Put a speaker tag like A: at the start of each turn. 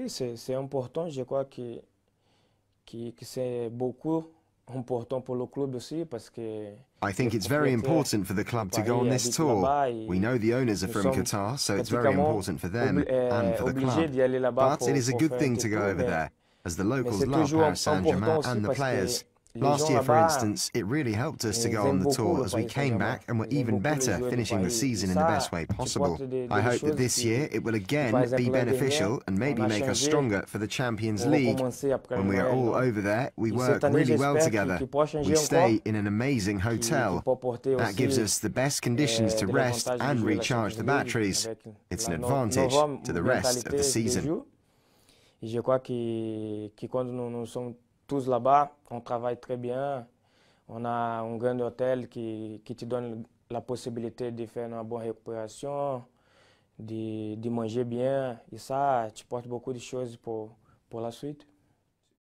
A: Oui, c'est important. Je crois que, que, que c'est beaucoup important um pour le club aussi parce que I think it's very important for the club to go on this tour.
B: We know the owners are from Qatar, so it's very important for them and eh, for the club. But it is a good thing to go over there, as the locals love Paris Saint-Germain and the players.
C: Last year, for instance, it really helped us to go on the tour as we came back and were even better, finishing the season in the best way possible. I hope that this year it will again be beneficial and maybe make us stronger for the Champions League. When we are all over there, we work really well together. We stay in an amazing hotel. That gives us the best conditions eh, to rest and recharge the batteries. It's an advantage to the rest of the season.
A: E que, quando não, tous là-bas. On travaille très bien. On a un grand hôtel qui, qui te donne la possibilité de faire une bonne récupération, de, de manger bien. Et ça, tu portes beaucoup de choses pour, pour la suite.